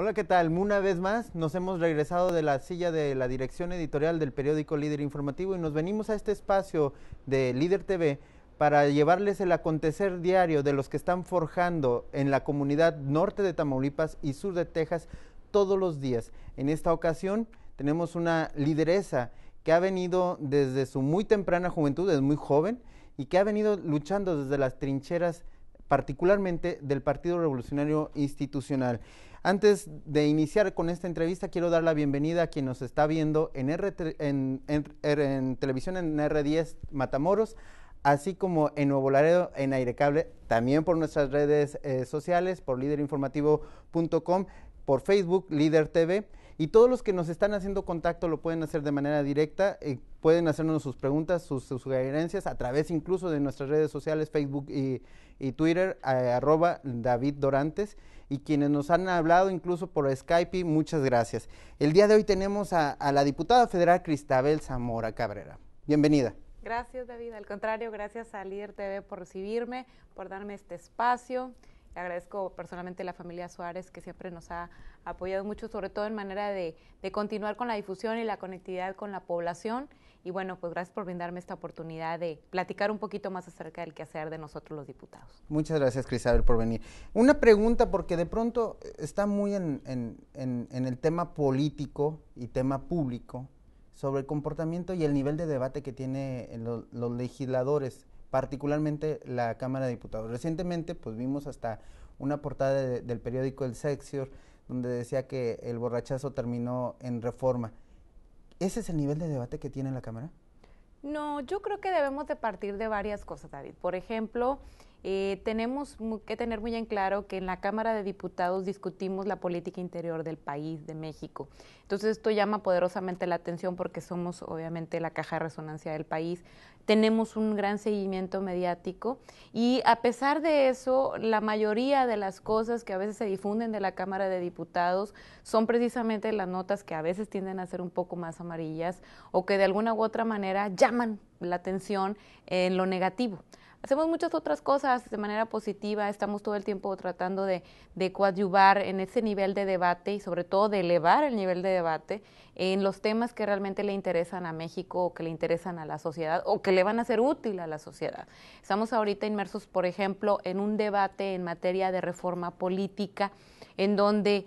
Hola, ¿qué tal? Una vez más nos hemos regresado de la silla de la dirección editorial del periódico Líder Informativo y nos venimos a este espacio de Líder TV para llevarles el acontecer diario de los que están forjando en la comunidad norte de Tamaulipas y sur de Texas todos los días. En esta ocasión tenemos una lideresa que ha venido desde su muy temprana juventud, es muy joven, y que ha venido luchando desde las trincheras, particularmente del Partido Revolucionario Institucional. Antes de iniciar con esta entrevista, quiero dar la bienvenida a quien nos está viendo en, er, en, televisión en R10 Matamoros, así como en Nuevo Laredo en cable, también por nuestras redes eh, sociales, por líderinformativo.com, por Facebook, Líder TV y todos los que nos están haciendo contacto lo pueden hacer de manera directa, eh, pueden hacernos sus preguntas, sus, sugerencias a través incluso de nuestras redes sociales, Facebook y, Twitter, arroba David Dorantes. Y quienes nos han hablado incluso por Skype, muchas gracias. El día de hoy tenemos a, la diputada federal Cristabel Zamora Cabrera. Bienvenida. Gracias, David. Al contrario, gracias a Líder TV por recibirme, por darme este espacio agradezco personalmente a la familia Suárez que siempre nos ha apoyado mucho, sobre todo en manera de, continuar con la difusión y la conectividad con la población. Y bueno, pues gracias por brindarme esta oportunidad de platicar un poquito más acerca del quehacer de nosotros los diputados. Muchas gracias, Crisabel, por venir. Una pregunta, porque de pronto eh, está muy en, el tema político y tema público sobre el comportamiento y el nivel de debate que tienen eh, los legisladores particularmente la Cámara de Diputados. Recientemente, pues vimos hasta una portada del periódico El Sexior, donde decía que el borrachazo terminó en reforma. ¿Ese es el nivel de debate que tiene la Cámara? No, yo creo que debemos de partir de varias cosas, David. Por ejemplo, eh, tenemos que tener muy en claro que en la Cámara de Diputados discutimos la política interior del país, de México. Entonces esto llama poderosamente la atención porque somos obviamente la caja de resonancia del país. Tenemos un gran seguimiento mediático y a pesar de eso, la mayoría de las cosas que a veces se difunden de la Cámara de Diputados son precisamente las notas que a veces tienden a ser un poco más amarillas o que de alguna u otra manera llaman la atención en lo negativo hacemos muchas otras cosas de manera positiva, estamos todo el tiempo tratando de, coadyuvar en ese nivel de debate y sobre todo de elevar el nivel de debate en los temas que realmente le interesan a México o que le interesan a la sociedad o que le van a ser útil a la sociedad. Estamos ahorita inmersos, por ejemplo, en un debate en materia de reforma política en donde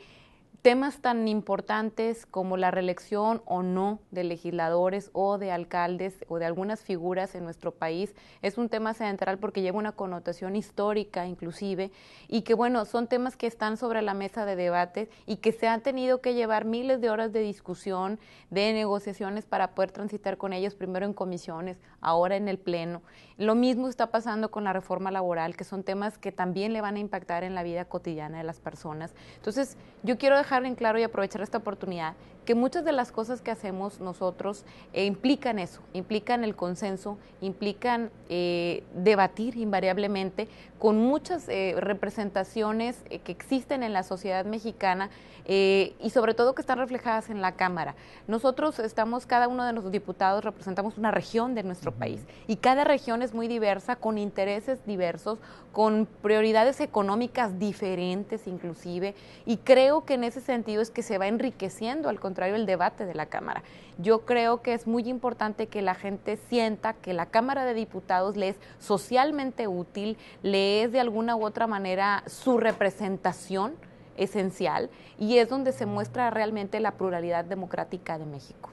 temas tan importantes como la reelección o no de legisladores o de alcaldes o de algunas figuras en nuestro país es un tema central porque lleva una connotación histórica inclusive y que bueno, son temas que están sobre la mesa de debate y que se han tenido que llevar miles de horas de discusión, de negociaciones para poder transitar con ellos primero en comisiones, ahora en el pleno. Lo mismo está pasando con la reforma laboral, que son temas que también le van a impactar en la vida cotidiana de las personas. Entonces, yo quiero dejar dejar en claro y aprovechar esta oportunidad que muchas de las cosas que hacemos nosotros eh, implican eso, implican el consenso, implican eh, debatir invariablemente con muchas eh, representaciones que existen en la sociedad mexicana y sobre todo que están reflejadas en la Cámara. Nosotros estamos, cada uno de los diputados representamos una región de nuestro país y cada región es muy diversa, con intereses diversos, con prioridades económicas diferentes inclusive y creo que en ese sentido es que se va enriqueciendo al contrario el debate de la Cámara. Yo creo que es muy importante que la gente sienta que la Cámara de Diputados le es socialmente útil, le es de alguna u otra manera su representación esencial y es donde se muestra realmente la pluralidad democrática de México.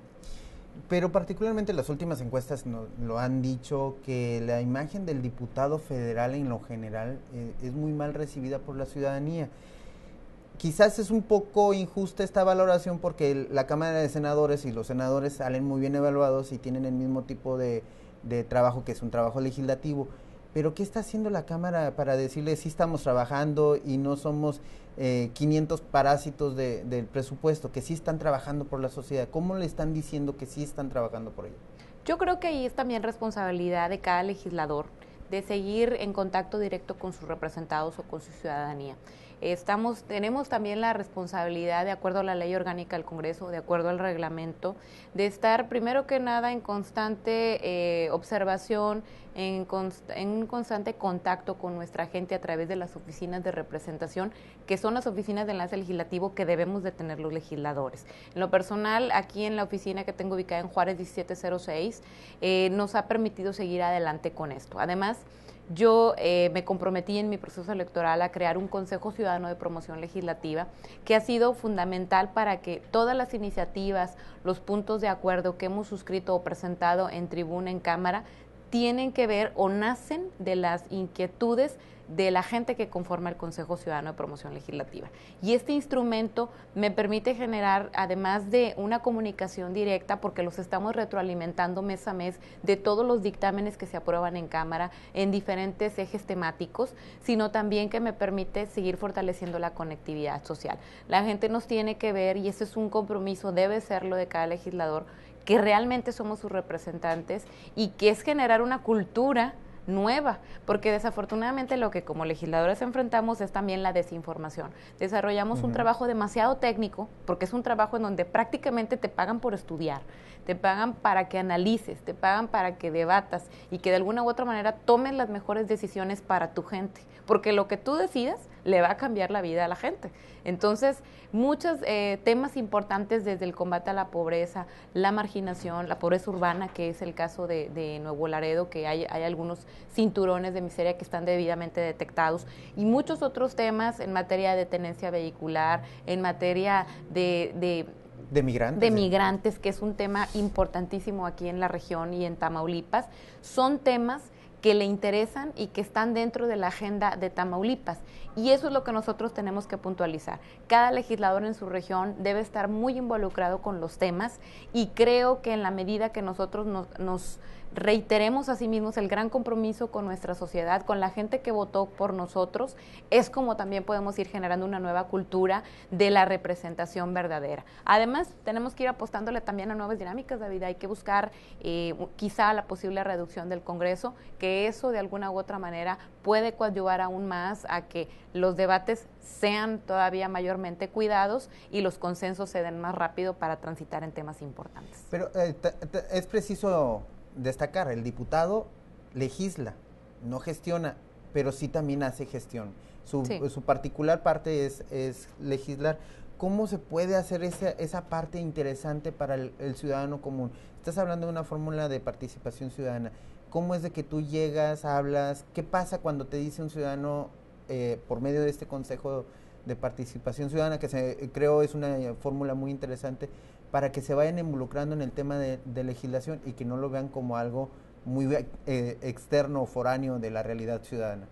Pero particularmente las últimas encuestas lo han dicho que la imagen del diputado federal en lo general eh, es muy mal recibida por la ciudadanía quizás es un poco injusta esta valoración porque la Cámara de Senadores y los senadores salen muy bien evaluados y tienen el mismo tipo de, trabajo que es un trabajo legislativo. Pero ¿qué está haciendo la Cámara para decirle si estamos trabajando y no somos 500 eh, parásitos del presupuesto, que sí están trabajando por la sociedad? ¿Cómo le están diciendo que sí están trabajando por ello? Yo creo que ahí es también responsabilidad de cada legislador de seguir en contacto directo con sus representados o con su ciudadanía. Estamos, tenemos también la responsabilidad, de acuerdo a la ley orgánica del Congreso, de acuerdo al reglamento, de estar primero que nada en constante eh, observación, en, constante contacto con nuestra gente a través de las oficinas de representación, que son las oficinas de enlace legislativo que debemos de tener los legisladores. En lo personal, aquí en la oficina que tengo ubicada en Juárez 1706, eh, nos ha permitido seguir adelante con esto. Además, yo eh, me comprometí en mi proceso electoral a crear un Consejo Ciudadano de Promoción Legislativa que ha sido fundamental para que todas las iniciativas, los puntos de acuerdo que hemos suscrito o presentado en tribuna, en cámara, tienen que ver o nacen de las inquietudes de la gente que conforma el Consejo Ciudadano de Promoción Legislativa. Y este instrumento me permite generar, además de una comunicación directa, porque los estamos retroalimentando mes a mes de todos los dictámenes que se aprueban en Cámara en diferentes ejes temáticos, sino también que me permite seguir fortaleciendo la conectividad social. La gente nos tiene que ver, y ese es un compromiso, debe serlo de cada legislador, que realmente somos sus representantes y que es generar una cultura nueva, porque desafortunadamente lo que como legisladores enfrentamos es también la desinformación. Desarrollamos un trabajo demasiado técnico, porque es un trabajo en donde prácticamente te pagan por estudiar, te pagan para que analices, te pagan para que debatas y que de alguna u otra manera tomes las mejores decisiones para tu gente, porque lo que tú decidas le va a cambiar la vida a la gente. Entonces, muchos eh, temas importantes desde el combate a la pobreza, la marginación, la pobreza urbana, que es el caso de, Nuevo Laredo, que hay, hay, algunos cinturones de miseria que están debidamente detectados, y muchos otros temas en materia de tenencia vehicular, en materia de, de de migrantes. De migrantes, que es un tema importantísimo aquí en la región y en Tamaulipas. Son temas que le interesan y que están dentro de la agenda de Tamaulipas. Y eso es lo que nosotros tenemos que puntualizar. Cada legislador en su región debe estar muy involucrado con los temas y creo que en la medida que nosotros nos, nos Reiteremos asimismo el gran compromiso con nuestra sociedad, con la gente que votó por nosotros. Es como también podemos ir generando una nueva cultura de la representación verdadera. Además, tenemos que ir apostándole también a nuevas dinámicas, de vida. Hay que buscar eh, quizá la posible reducción del Congreso, que eso de alguna u otra manera puede coadyuvar aún más a que los debates sean todavía mayormente cuidados y los consensos se den más rápido para transitar en temas importantes. Pero eh, es preciso destacar, el diputado legisla, no gestiona, pero sí también hace gestión. Su, su particular parte es, es, legislar. ¿Cómo se puede hacer esa, esa parte interesante para el, ciudadano común? Estás hablando de una fórmula de participación ciudadana. ¿Cómo es de que tú llegas, hablas? ¿Qué pasa cuando te dice un ciudadano eh, por medio de este Consejo de Participación Ciudadana, que se, eh, creo es una eh, fórmula muy interesante, para que se vayan involucrando en el tema de, legislación y que no lo vean como algo muy eh, externo o foráneo de la realidad ciudadana.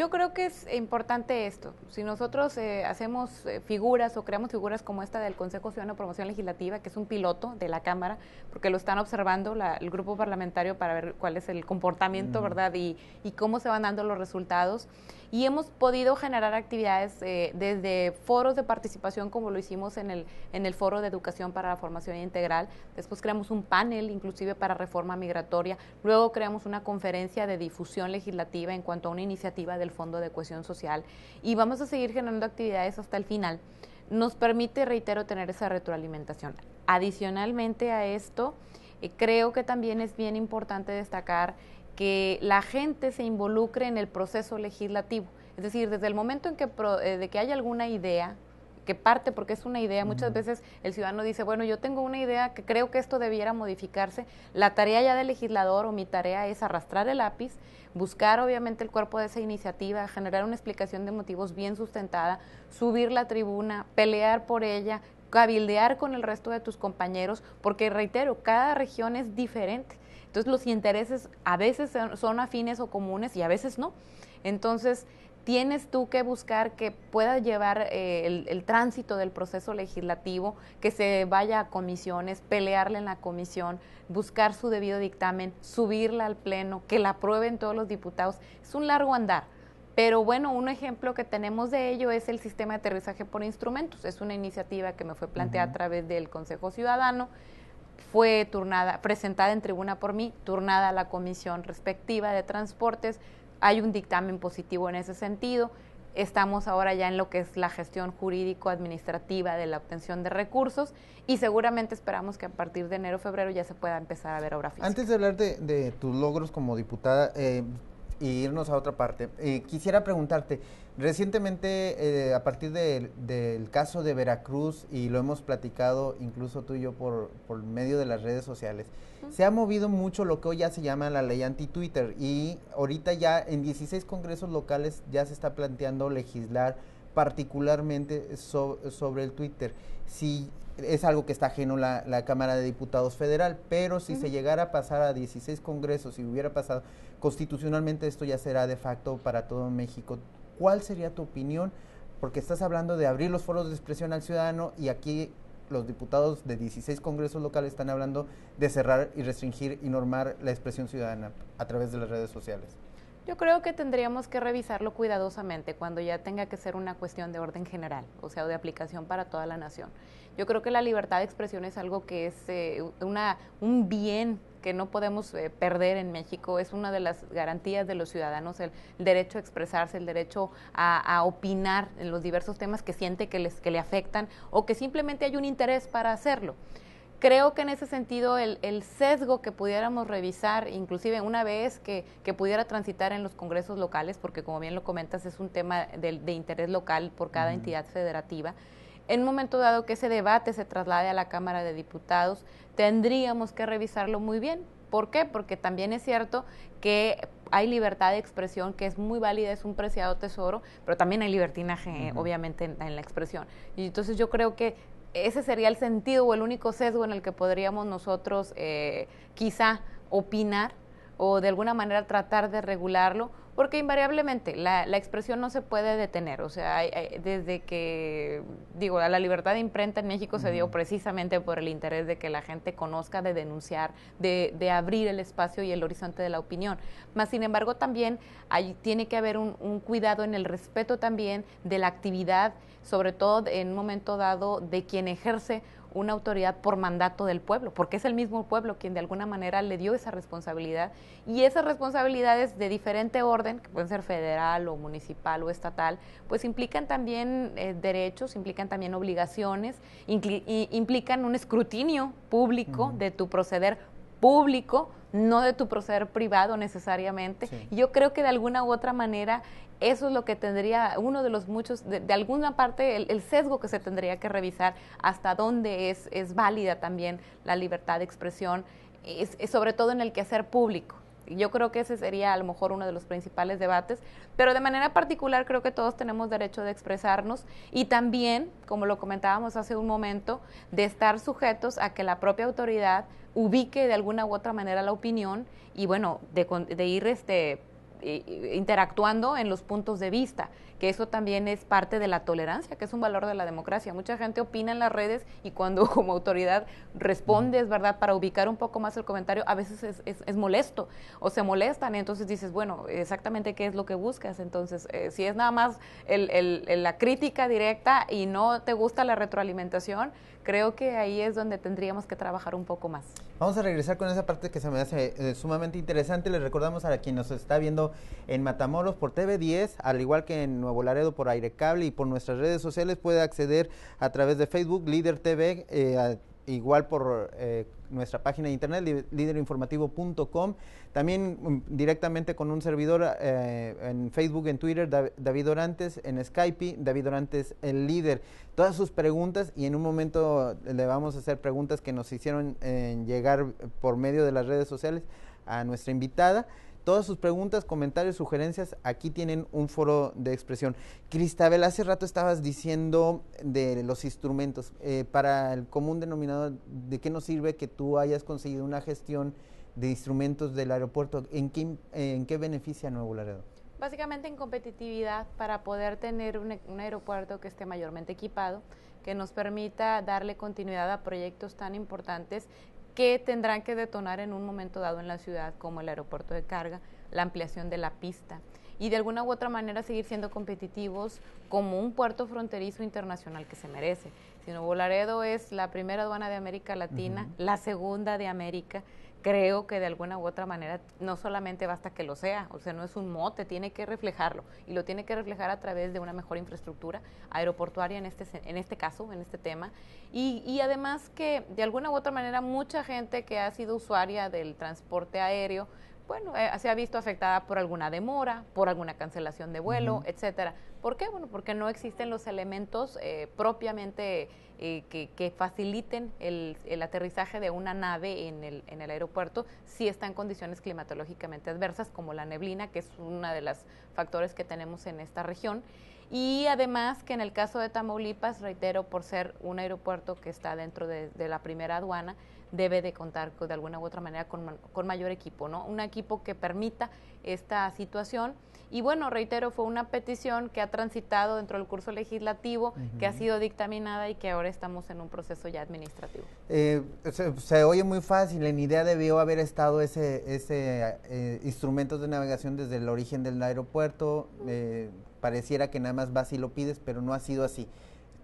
Yo creo que es importante esto. Si nosotros eh, hacemos eh, figuras o creamos figuras como esta del Consejo Ciudadano de Promoción Legislativa, que es un piloto de la Cámara, porque lo están observando el grupo parlamentario para ver cuál es el comportamiento, mm. ¿verdad? Y, cómo se van dando los resultados. Y hemos podido generar actividades eh, desde foros de participación, como lo hicimos en el, en el Foro de Educación para la Formación Integral. Después creamos un panel, inclusive para reforma migratoria. Luego creamos una conferencia de difusión legislativa en cuanto a una iniciativa del Fondo de Cohesión Social y vamos a seguir generando actividades hasta el final, nos permite, reitero, tener esa retroalimentación. Adicionalmente a esto, eh, creo que también es bien importante destacar que la gente se involucre en el proceso legislativo. Es decir, desde el momento en que, eh, de que haya alguna idea que parte, porque es una idea. Muchas veces el ciudadano dice, bueno, yo tengo una idea que creo que esto debiera modificarse. La tarea ya del legislador o mi tarea es arrastrar el lápiz, buscar obviamente el cuerpo de esa iniciativa, generar una explicación de motivos bien sustentada, subir la tribuna, pelear por ella, cabildear con el resto de tus compañeros, porque reitero, cada región es diferente. Entonces los intereses a veces son afines o comunes y a veces no. Entonces, tienes tú que buscar que pueda llevar eh, el, tránsito del proceso legislativo, que se vaya a comisiones, pelearle en la comisión, buscar su debido dictamen, subirla al pleno, que la aprueben todos los diputados. Es un largo andar. Pero bueno, un ejemplo que tenemos de ello es el sistema de aterrizaje por instrumentos. Es una iniciativa que me fue planteada a través del Consejo Ciudadano fue turnada, presentada en tribuna por mí, turnada a la comisión respectiva de transportes, hay un dictamen positivo en ese sentido. Estamos ahora ya en lo que es la gestión jurídico-administrativa de la obtención de recursos y seguramente esperamos que a partir de enero-febrero ya se pueda empezar a ver obra física. Antes de hablar de, tus logros como diputada, eh, y irnos a otra parte. quisiera preguntarte, recientemente eh, a partir del caso de Veracruz, y lo hemos platicado incluso tú y yo por, por medio de las redes sociales, se ha movido mucho lo que hoy ya se llama la ley anti-Twitter y ahorita ya en 16 congresos locales ya se está planteando legislar particularmente sobre el Twitter. Si es algo que está ajeno la, la Cámara de Diputados Federal, pero si se llegara a pasar a 16 congresos y hubiera pasado constitucionalmente, esto ya será de facto para todo México. ¿Cuál sería tu opinión? Porque estás hablando de abrir los foros de expresión al ciudadano y aquí los diputados de 16 congresos locales están hablando de cerrar y restringir y normar la expresión ciudadana a través de las redes sociales. Yo creo que tendríamos que revisarlo cuidadosamente cuando ya tenga que ser una cuestión de orden general, o sea, de aplicación para toda la nación. Yo creo que la libertad de expresión es algo que es eh, una, un bien que no podemos eh, perder en México. Es una de las garantías de los ciudadanos, el, derecho a expresarse, el derecho a, a, opinar en los diversos temas que siente que, les, que le afectan o que simplemente hay un interés para hacerlo. Creo que en ese sentido el, sesgo que pudiéramos revisar, inclusive una vez que, que, pudiera transitar en los congresos locales, porque como bien lo comentas es un tema de, interés local por cada entidad federativa, en un momento dado que ese debate se traslade a la Cámara de Diputados, tendríamos que revisarlo muy bien. ¿Por qué? Porque también es cierto que hay libertad de expresión que es muy válida, es un preciado tesoro, pero también hay libertinaje, obviamente, en, en, la expresión. Y entonces yo creo que ese sería el sentido o el único sesgo en el que podríamos nosotros eh, quizá opinar o de alguna manera tratar de regularlo porque invariablemente la, expresión no se puede detener. O sea, desde que, digo, la libertad de imprenta en México se dio precisamente por el interés de que la gente conozca, de denunciar, de, de abrir el espacio y el horizonte de la opinión. Más sin embargo, también hay, tiene que haber un, un cuidado en el respeto también de la actividad, sobre todo en un momento dado de quien ejerce una autoridad por mandato del pueblo, porque es el mismo pueblo quien de alguna manera le dio esa responsabilidad y esas responsabilidades de diferente orden, que pueden ser federal o municipal o estatal, pues implican también eh, derechos, implican también obligaciones, implican un escrutinio público de tu proceder público, no de tu proceder privado necesariamente. Yo creo que de alguna u otra manera eso es lo que tendría uno de los muchos, de, alguna parte el, sesgo que se tendría que revisar hasta dónde es, es válida también la libertad de expresión, sobre todo en el quehacer público. Yo creo que ese sería a lo mejor uno de los principales debates, pero de manera particular creo que todos tenemos derecho de expresarnos y también, como lo comentábamos hace un momento, de estar sujetos a que la propia autoridad ubique de alguna u otra manera la opinión y bueno, de, ir este, interactuando en los puntos de vista, que eso también es parte de la tolerancia, que es un valor de la democracia. Mucha gente opina en las redes y cuando como autoridad respondes, ¿verdad? Para ubicar un poco más el comentario, a veces es, molesto o se molestan, entonces dices, bueno, exactamente qué es lo que buscas. Entonces, eh, si es nada más la crítica directa y no te gusta la retroalimentación, creo que ahí es donde tendríamos que trabajar un poco más. Vamos a regresar con esa parte que se me hace eh, sumamente interesante. Les recordamos a quien nos está viendo en Matamoros por TV10, al igual que en Nuevo Laredo por Aire Cable y por nuestras redes sociales, puede acceder a través de Facebook, Líder TV, eh, igual por... Eh, nuestra página de internet, líderinformativo.com. También mm, directamente con un servidor eh, en Facebook, en Twitter, David Orantes, en Skype, David Orantes, el líder. Todas sus preguntas y en un momento le vamos a hacer preguntas que nos hicieron eh, llegar por medio de las redes sociales a nuestra invitada. Todas sus preguntas, comentarios, sugerencias, aquí tienen un foro de expresión. Cristabel, hace rato estabas diciendo de los instrumentos. Eh, para el común denominador, ¿de qué nos sirve que tú hayas conseguido una gestión de instrumentos del aeropuerto? ¿En qué, ¿en qué beneficia Nuevo Laredo? Básicamente en competitividad para poder tener un aeropuerto que esté mayormente equipado, que nos permita darle continuidad a proyectos tan importantes que tendrán que detonar en un momento dado en la ciudad, como el aeropuerto de carga, la ampliación de la pista y de alguna u otra manera seguir siendo competitivos como un puerto fronterizo internacional que se merece. Si Nuevo es la primera aduana de América Latina, la segunda de América, creo que de alguna u otra manera no solamente basta que lo sea, o sea, no es un mote, tiene que reflejarlo y lo tiene que reflejar a través de una mejor infraestructura aeroportuaria en este, en este caso, en este tema. Y, y además que de alguna u otra manera mucha gente que ha sido usuaria del transporte aéreo, bueno, eh, se ha visto afectada por alguna demora, por alguna cancelación de vuelo, etcétera. ¿Por qué? Bueno, porque no existen los elementos eh, propiamente eh, que, faciliten el, aterrizaje de una nave en el, aeropuerto si está en condiciones climatológicamente adversas, como la neblina, que es uno de los factores que tenemos en esta región. Y además que en el caso de Tamaulipas, reitero, por ser un aeropuerto que está dentro de, la primera aduana, debe de contar de alguna u otra manera con, con mayor equipo, ¿no? Un equipo que permita esta situación. Y bueno, reitero, fue una petición que ha transitado dentro del curso legislativo, que ha sido dictaminada y que ahora estamos en un proceso ya administrativo. Eh, se, oye muy fácil, en idea debió haber estado ese, ese eh, instrumentos de navegación desde el origen del aeropuerto, eh, pareciera que nada más vas y lo pides, pero no ha sido así.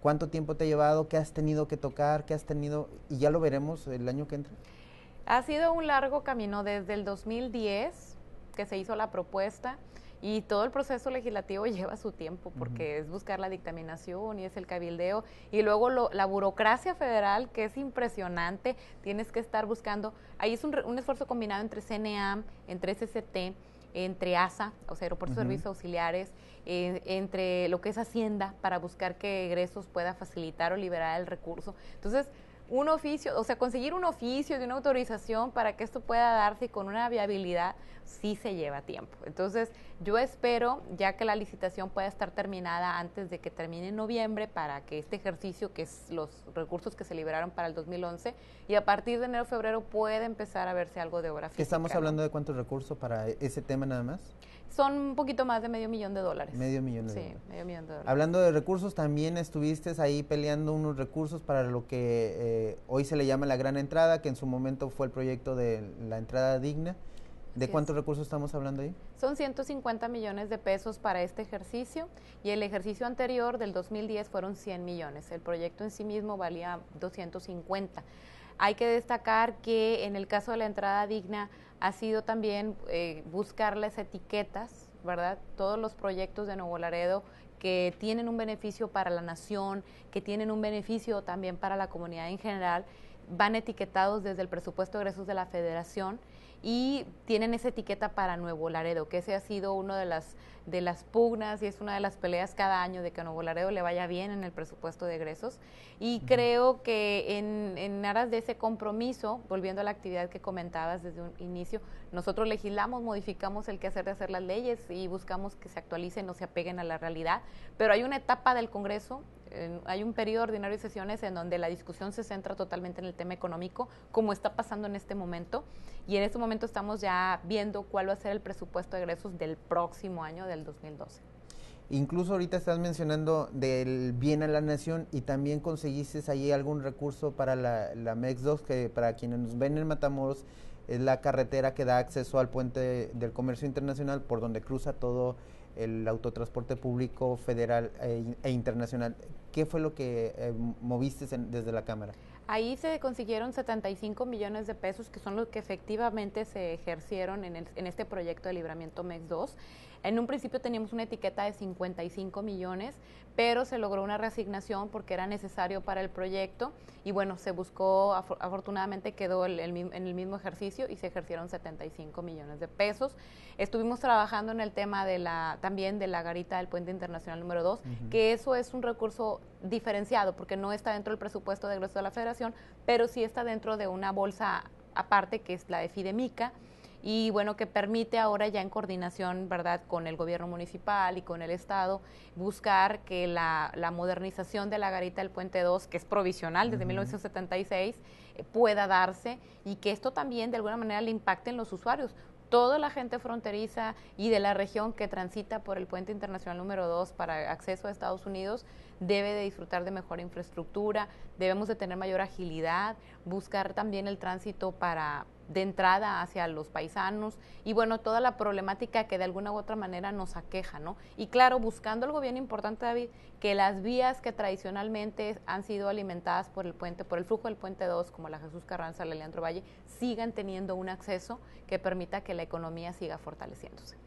¿Cuánto tiempo te ha llevado? ¿Qué has tenido que tocar? ¿Qué has tenido? Y ya lo veremos el año que entra. Ha sido un largo camino desde el 2010 que se hizo la propuesta y todo el proceso legislativo lleva su tiempo porque es buscar la dictaminación y es el cabildeo y luego la burocracia federal que es impresionante, tienes que estar buscando, ahí es un, esfuerzo combinado entre CNAM, entre SCT, entre ASA, o sea, Aeropuerto Servicios Auxiliares, eh, entre lo que es Hacienda para buscar que egresos pueda facilitar o liberar el recurso. Entonces, un oficio, o sea, conseguir un oficio de una autorización para que esto pueda darse con una viabilidad, sí se lleva tiempo. Entonces, yo espero ya que la licitación pueda estar terminada antes de que termine en noviembre para que este ejercicio, que es los recursos que se liberaron para el 2011, y a partir de enero, febrero pueda empezar a verse algo de obra física. ¿Estamos hablando de cuántos recursos para ese tema nada más? son un poquito más de medio millón de dólares. Medio millón de sí, medio millón de dólares. Hablando de recursos, también estuviste ahí peleando unos recursos para lo que eh, hoy se le llama la gran entrada, que en su momento fue el proyecto de la entrada digna. ¿De cuántos recursos estamos hablando ahí? Son 150 millones de pesos para este ejercicio y el ejercicio anterior del 2010 fueron 100 millones. El proyecto en sí mismo valía 250. Hay que destacar que en el caso de la entrada digna, ha sido también eh, buscarles etiquetas, ¿verdad? Todos los proyectos de Nuevo Laredo que tienen un beneficio para la nación, que tienen un beneficio también para la comunidad en general, van etiquetados desde el presupuesto de egresos de la federación y tienen esa etiqueta para Nuevo Laredo, que ese ha sido una de las, de las pugnas y es una de las peleas cada año de que a Nuevo Laredo le vaya bien en el presupuesto de egresos. Y creo que en, en, aras de ese compromiso, volviendo a la actividad que comentabas desde un inicio, nosotros legislamos, modificamos el quehacer de hacer las leyes y buscamos que se actualicen o se apeguen a la realidad, pero hay una etapa del Congreso hay un periodo ordinario de sesiones en donde la discusión se centra totalmente en el tema económico, como está pasando en este momento. Y en este momento estamos ya viendo cuál va a ser el presupuesto de egresos del próximo año, del 2012. Incluso ahorita estás mencionando del bien a la nación y también conseguiste ahí algún recurso para la, la MEX2, que para quienes nos ven en Matamoros es la carretera que da acceso al puente del comercio internacional por donde cruza todo el autotransporte público federal eh, e, internacional. ¿Qué fue lo que eh, moviste desde la Cámara? Ahí se consiguieron 75 millones de pesos, que son los que efectivamente se ejercieron en, en este proyecto de libramiento MEX 2. En un principio teníamos una etiqueta de 55 millones, pero se logró una resignación porque era necesario para el proyecto y bueno, se buscó, afortunadamente quedó en el mismo ejercicio y se ejercieron 75 millones de pesos. Estuvimos trabajando en el tema de la, también de la garita del puente internacional número 2, que eso es un recurso diferenciado porque no está dentro del presupuesto de egreso de la federación, pero sí está dentro de una bolsa aparte que es la de Fidemica y bueno, que permite ahora ya en coordinación, ¿verdad?, con el gobierno municipal y con el Estado, buscar que la, modernización de la garita del Puente 2, que es provisional desde 1976, eh, pueda darse y que esto también de alguna manera le impacte en los usuarios. Toda la gente fronteriza y de la región que transita por el puente internacional número 2 para acceso a Estados Unidos, debe de disfrutar de mejor infraestructura, debemos de tener mayor agilidad, buscar también el tránsito para, de entrada hacia los paisanos y bueno, toda la problemática que de alguna u otra manera nos aqueja, ¿no? Y claro, buscando algo bien importante, David, que las vías que tradicionalmente han sido alimentadas por el puente, por el flujo del puente 2, como la Jesús Carranza, la Leandro Valle, sigan teniendo un acceso que permita que la economía siga fortaleciéndose.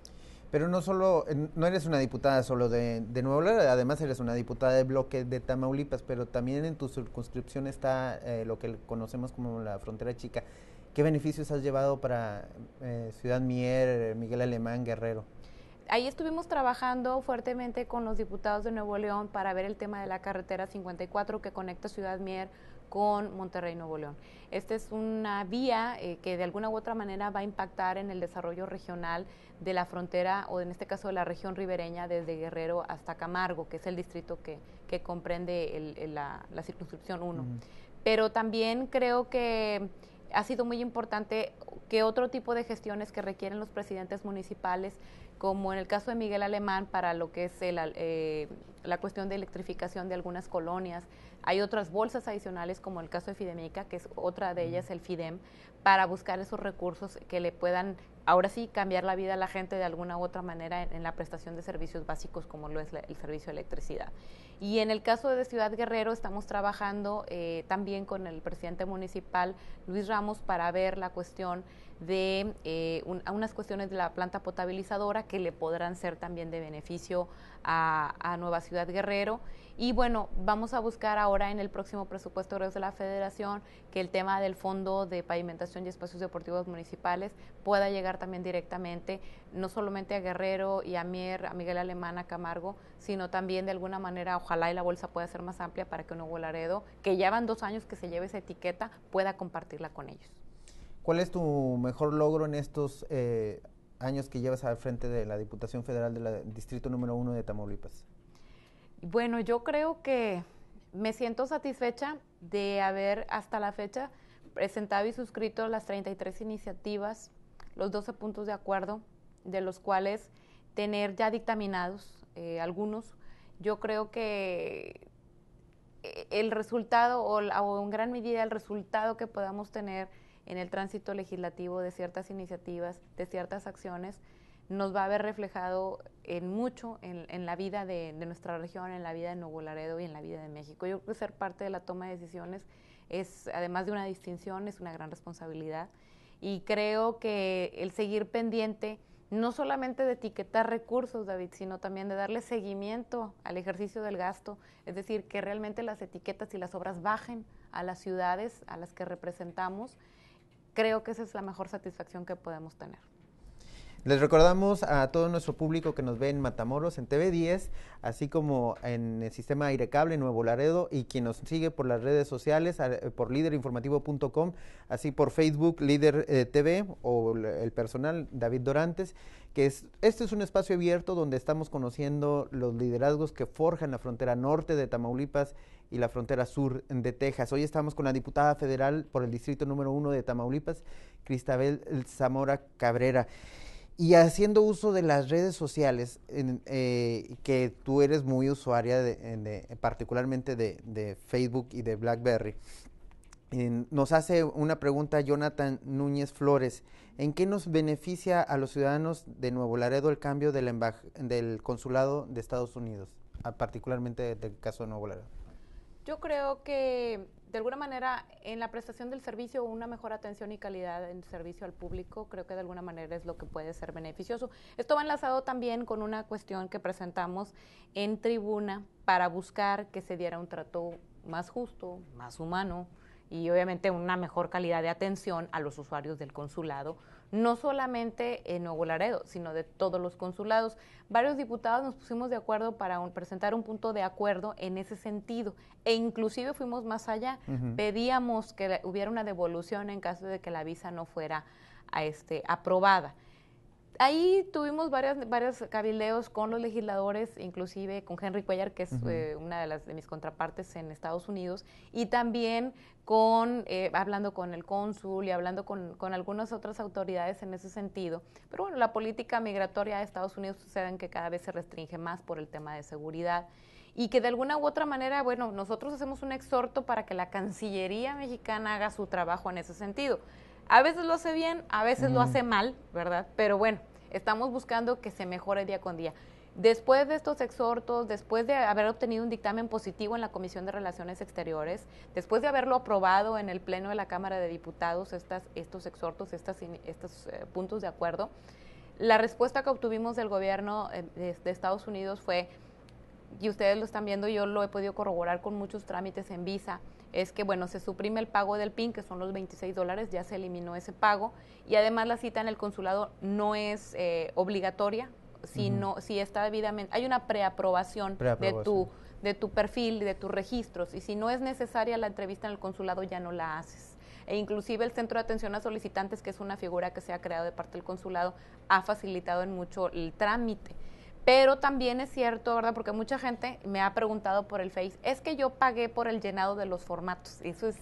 Pero no solo, no eres una diputada solo de, de Nuevo León, además eres una diputada de bloque de Tamaulipas, pero también en tu circunscripción está eh, lo que conocemos como la frontera chica. ¿Qué beneficios has llevado para eh, Ciudad Mier, Miguel Alemán, Guerrero? Ahí estuvimos trabajando fuertemente con los diputados de Nuevo León para ver el tema de la carretera 54 que conecta Ciudad Mier con Monterrey Nuevo León. Esta es una vía eh, que de alguna u otra manera va a impactar en el desarrollo regional de la frontera o en este caso de la región ribereña desde Guerrero hasta Camargo, que es el distrito que, comprende la, circunscripción 1. Pero también creo que ha sido muy importante que otro tipo de gestiones que requieren los presidentes municipales como en el caso de Miguel Alemán para lo que es eh, la cuestión de electrificación de algunas colonias. Hay otras bolsas adicionales como el caso de Fidemica, que es otra de ellas, el Fidem, para buscar esos recursos que le puedan, ahora sí, cambiar la vida a la gente de alguna u otra manera en, la prestación de servicios básicos como lo es el servicio de electricidad. Y en el caso de Ciudad Guerrero estamos trabajando eh, también con el presidente municipal Luis Ramos para ver la cuestión de eh, unas cuestiones de la planta potabilizadora que le podrán ser también de beneficio a, Nueva Ciudad Guerrero. Y bueno, vamos a buscar ahora en el próximo presupuesto de la Federación que el tema del Fondo de Pavimentación y Espacios Deportivos Municipales pueda llegar también directamente, no solamente a Guerrero y a Mier, a Miguel Alemán, a Camargo, sino también de alguna manera, ojalá y la bolsa pueda ser más amplia para que Nuevo Laredo, que llevan dos años que se lleve esa etiqueta, pueda compartirla con ellos. ¿Cuál es tu mejor logro en estos eh, años que llevas al frente de la Diputación Federal del Distrito Número 1 de Tamaulipas? Bueno, yo creo que me siento satisfecha de haber hasta la fecha presentado y suscrito las 33 iniciativas, los 12 puntos de acuerdo, de los cuales tener ya dictaminados eh, algunos. Yo creo que eh, el resultado o, o en gran medida el resultado que podamos tener en el tránsito legislativo de ciertas iniciativas, de ciertas acciones, nos va a ver reflejado en mucho en, la vida de, de, nuestra región, en la vida de Nuevo Laredo y en la vida de México. Yo creo que ser parte de la toma de decisiones es, además de una distinción, es una gran responsabilidad. Y creo que el seguir pendiente, no solamente de etiquetar recursos, David, sino también de darle seguimiento al ejercicio del gasto, es decir, que realmente las etiquetas y las obras bajen a las ciudades a las que representamos creo que esa es la mejor satisfacción que podemos tener. Les recordamos a todo nuestro público que nos ve en Matamoros, en TV10, así como en el sistema Airecable Nuevo Laredo y quien nos sigue por las redes sociales, eh, por liderinformativo.com, así por Facebook, Líder eh, TV o el personal David Dorantes, que es, este es un espacio abierto donde estamos conociendo los liderazgos que forjan la frontera norte de Tamaulipas y la frontera sur de Texas. Hoy estamos con la diputada federal por el distrito número uno de Tamaulipas, Cristabel Zamora Cabrera. Y haciendo uso de las redes sociales, eh, que tú eres muy usuaria, de, particularmente de, Facebook y de BlackBerry, nos hace una pregunta Jonathan Núñez Flores. ¿En qué nos beneficia a los ciudadanos de Nuevo Laredo el cambio del consulado de Estados Unidos, particularmente del caso de Nuevo Laredo? Yo creo que de alguna manera en la prestación del servicio una mejor atención y calidad en servicio al público creo que de alguna manera es lo que puede ser beneficioso. Esto va enlazado también con una cuestión que presentamos en tribuna para buscar que se diera un trato más justo, más humano y obviamente una mejor calidad de atención a los usuarios del consulado no solamente en Nuevo Laredo, sino de todos los consulados. Varios diputados nos pusimos de acuerdo para presentar un punto de acuerdo en ese sentido e inclusive fuimos más allá. Pedíamos que hubiera una devolución en caso de que la visa no fuera este, aprobada ahí tuvimos varias, varios cabildeos con los legisladores, inclusive con Henry Cuellar, que es eh, una de, las, de mis contrapartes en Estados Unidos, y también con, eh, hablando con el cónsul y hablando con, algunas otras autoridades en ese sentido. Pero bueno, la política migratoria de Estados Unidos sucede en que cada vez se restringe más por el tema de seguridad y que de alguna u otra manera, bueno, nosotros hacemos un exhorto para que la Cancillería mexicana haga su trabajo en ese sentido. A veces lo hace bien, a veces lo hace mal, ¿verdad? Pero bueno, Estamos buscando que se mejore día con día. Después de estos exhortos, después de haber obtenido un dictamen positivo en la Comisión de Relaciones Exteriores, después de haberlo aprobado en el Pleno de la Cámara de Diputados, estas, estos exhortos, estos eh, puntos de acuerdo, la respuesta que obtuvimos del gobierno eh, de Estados Unidos fue, y ustedes lo están viendo, yo lo he podido corroborar con muchos trámites en visa, es que, bueno, se suprime el pago del PIN, que son los 26 dólares, ya se eliminó ese pago, y además la cita en el consulado no es eh, obligatoria, sino, si está debidamente, hay una preaprobación, de tu de tu perfil, de tus registros, y si no es necesaria la entrevista en el consulado ya no la haces. E inclusive el Centro de Atención a Solicitantes, que es una figura que se ha creado de parte del consulado, ha facilitado en mucho el trámite. Pero también es cierto, ¿verdad? Porque mucha gente me ha preguntado por el Face, es que yo pagué por el llenado de los formatos. Eso es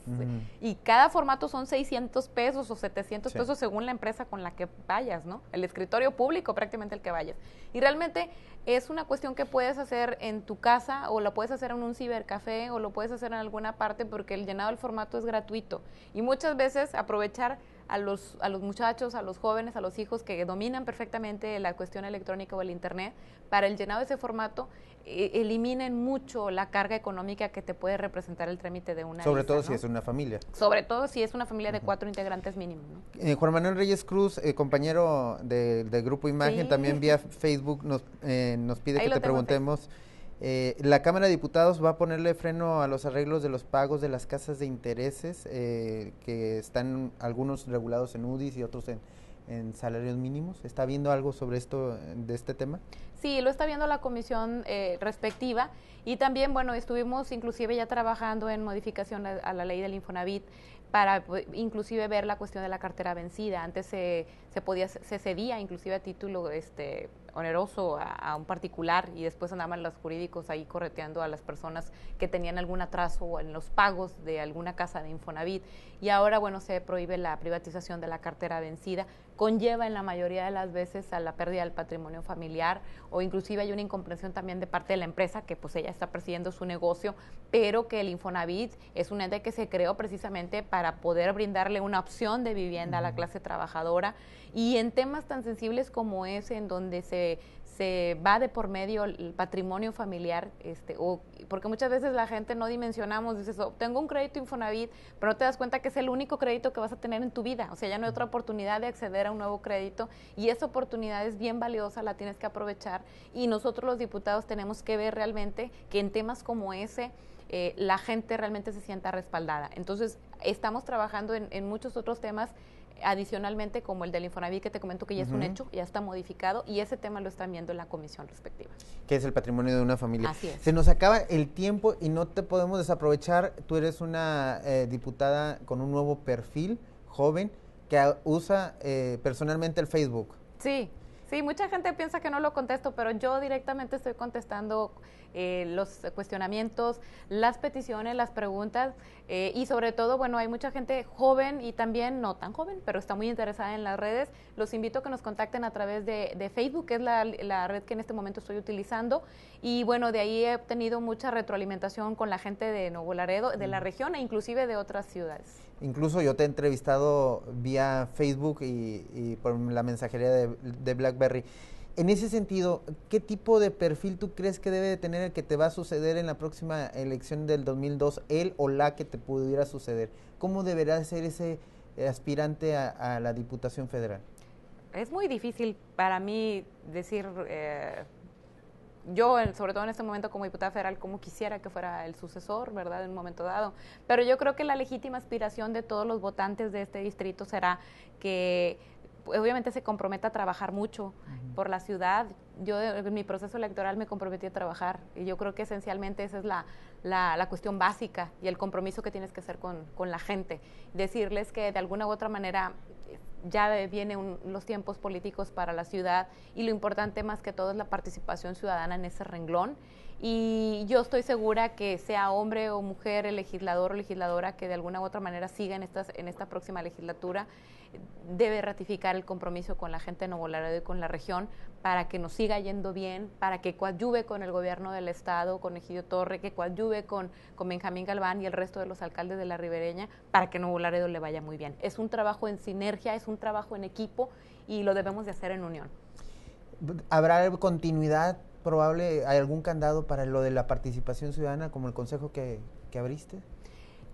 y cada formato son 600 pesos o 700 pesos según la empresa con la que vayas, ¿no? El escritorio público prácticamente el que vayas. Y realmente es una cuestión que puedes hacer en tu casa o la puedes hacer en un cibercafé o lo puedes hacer en alguna parte porque el llenado del formato es gratuito. Y muchas veces aprovechar a los, a los muchachos, a los jóvenes, a los hijos que dominan perfectamente la cuestión electrónica o el Internet, para el llenado de ese formato, e, eliminen mucho la carga económica que te puede representar el trámite de una. Sobre todo si es una familia. Sobre todo si es una familia de cuatro integrantes mínimo. ¿no? Eh, Juan Manuel Reyes Cruz, eh, compañero del Grupo Imagen, también vía Facebook nos, eh, nos pide que te preguntemos. Eh, la Cámara de Diputados va a ponerle freno a los arreglos de los pagos de las casas de intereses eh, que están algunos regulados en UDIs y otros en, salarios mínimos. ¿Está viendo algo sobre esto, de este tema? Sí, lo está viendo la comisión eh, respectiva y también, bueno, estuvimos inclusive ya trabajando en modificación a la ley del Infonavit para pues, inclusive ver la cuestión de la cartera vencida. Antes se, se podía se cedía inclusive a título este oneroso a, a, un particular y después andaban los jurídicos ahí correteando a las personas que tenían algún atraso en los pagos de alguna casa de Infonavit y ahora bueno se prohíbe la privatización de la cartera vencida conlleva en la mayoría de las veces a la pérdida del patrimonio familiar o inclusive hay una incomprensión también de parte de la empresa que pues ella está persiguiendo su negocio, pero que el Infonavit es un ente que se creó precisamente para poder brindarle una opción de vivienda a la clase trabajadora y en temas tan sensibles como ese en donde se se va de por medio el patrimonio familiar, este, o, porque muchas veces la gente no dimensionamos, dices, oh, tengo un crédito Infonavit, pero no te das cuenta que es el único crédito que vas a tener en tu vida, o sea, ya no hay otra oportunidad de acceder a un nuevo crédito y esa oportunidad es bien valiosa, la tienes que aprovechar y nosotros los diputados tenemos que ver realmente que en temas como ese, eh, la gente realmente se sienta respaldada. Entonces, estamos trabajando en muchos otros temas adicionalmente como el del Infonavit que te comento que ya es un hecho, ya está modificado y ese tema lo están viendo en la comisión respectiva. Que es el patrimonio de una familia. Así es. Se nos acaba el tiempo y no te podemos desaprovechar. Tú eres una eh, diputada con un nuevo perfil joven que usa eh, personalmente el Facebook. Sí, Sí, mucha gente piensa que no lo contesto, pero yo directamente estoy contestando eh, los cuestionamientos, las peticiones, las preguntas. Eh, y sobre todo, bueno, hay mucha gente joven y también no tan joven, pero está muy interesada en las redes. Los invito a que nos contacten a través de, Facebook, que es la, la, red que en este momento estoy utilizando. Y bueno, de ahí he obtenido mucha retroalimentación con la gente de Nuevo Laredo, de la mm. región e inclusive de otras ciudades. Incluso yo te he entrevistado vía Facebook y, y por la mensajería de, de BlackBerry. En ese sentido, ¿qué tipo de perfil tú crees que debe de tener el que te va a suceder en la próxima elección del 2002, él o la que te pudiera suceder? ¿Cómo deberá ser ese eh, aspirante a, la Diputación Federal? Es muy difícil para mí decir, eh, yo sobre todo en este momento como diputada federal, cómo quisiera que fuera el sucesor, ¿verdad? En un momento dado. Pero yo creo que la legítima aspiración de todos los votantes de este distrito será que obviamente se compromete a trabajar mucho por la ciudad. Yo en mi proceso electoral me comprometí a trabajar y yo creo que esencialmente esa es la, cuestión básica y el compromiso que tienes que hacer con, con, la gente. Decirles que de alguna u otra manera eh, ya vienen los tiempos políticos para la ciudad y lo importante más que todo es la participación ciudadana en ese renglón y yo estoy segura que sea hombre o mujer el legislador o legisladora que de alguna u otra manera siga en, estas, en esta próxima legislatura, debe ratificar el compromiso con la gente de Nuevo Laredo y con la región para que nos siga yendo bien, para que coadyuve con el gobierno del Estado, con Egidio Torre, que coadyuve con, con Benjamín Galván y el resto de los alcaldes de la Ribereña, para que Nuevo Laredo le vaya muy bien. Es un trabajo en sinergia, es un trabajo en equipo y lo debemos de hacer en unión. ¿Habrá continuidad probable, hay algún candado para lo de la participación ciudadana, como el consejo que, que abriste?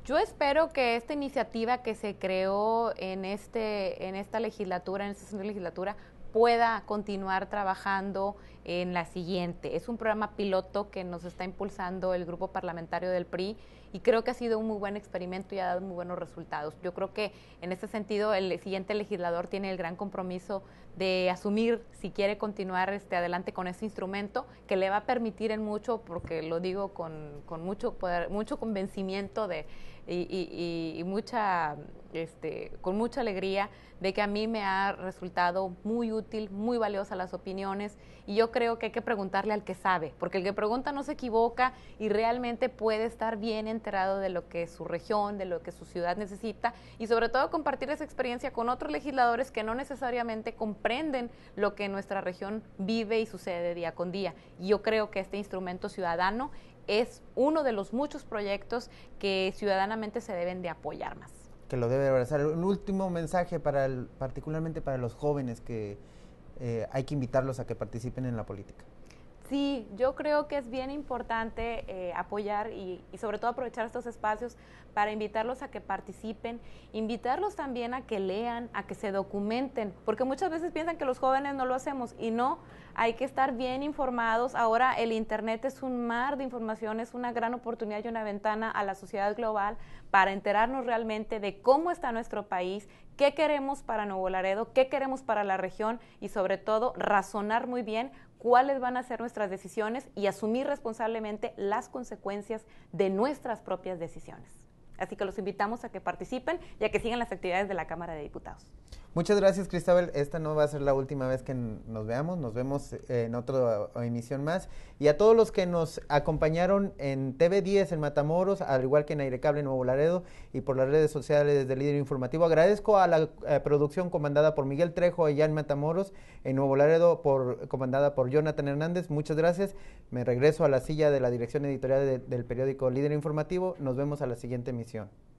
Yo espero que esta iniciativa que se creó en, este, en esta legislatura, en esta segunda legislatura, pueda continuar trabajando en la siguiente. Es un programa piloto que nos está impulsando el grupo parlamentario del PRI y creo que ha sido un muy buen experimento y ha dado muy buenos resultados. Yo creo que en ese sentido el siguiente legislador tiene el gran compromiso de asumir si quiere continuar este, adelante con ese instrumento que le va a permitir en mucho, porque lo digo con, mucho poder, mucho convencimiento de, y mucha este, con mucha alegría de que a mí me ha resultado muy útil, muy valiosa las opiniones y yo creo que hay que preguntarle al que sabe, porque el que pregunta no se equivoca y realmente puede estar bien enterado de lo que su región, de lo que su ciudad necesita y sobre todo compartir esa experiencia con otros legisladores que no necesariamente comprenden lo que nuestra región vive y sucede día con día. Y yo creo que este instrumento ciudadano es uno de los muchos proyectos que ciudadanamente se deben de apoyar más que lo debe abrazar. Un último mensaje para particularmente para los jóvenes que eh, hay que invitarlos a que participen en la política. Sí, yo creo que es bien importante eh, apoyar y, sobre todo aprovechar estos espacios para invitarlos a que participen, invitarlos también a que lean, a que se documenten, porque muchas veces piensan que los jóvenes no lo hacemos y no, hay que estar bien informados. Ahora el Internet es un mar de información, es una gran oportunidad y una ventana a la sociedad global para enterarnos realmente de cómo está nuestro país, qué queremos para Nuevo Laredo, qué queremos para la región y sobre todo razonar muy bien cuáles van a ser nuestras decisiones y asumir responsablemente las consecuencias de nuestras propias decisiones. Así que los invitamos a que participen y a que sigan las actividades de la Cámara de Diputados. Muchas gracias, Cristabel, Esta no va a ser la última vez que nos veamos. Nos vemos eh, en otra emisión más. Y a todos los que nos acompañaron en TV10 en Matamoros, al igual que en Airecable en Nuevo Laredo y por las redes sociales de Líder Informativo, agradezco a la eh, producción comandada por Miguel Trejo allá en Matamoros, en Nuevo Laredo por, comandada por Jonathan Hernández. Muchas gracias. Me regreso a la silla de la dirección editorial del periódico Líder Informativo. Nos vemos a la siguiente emisión.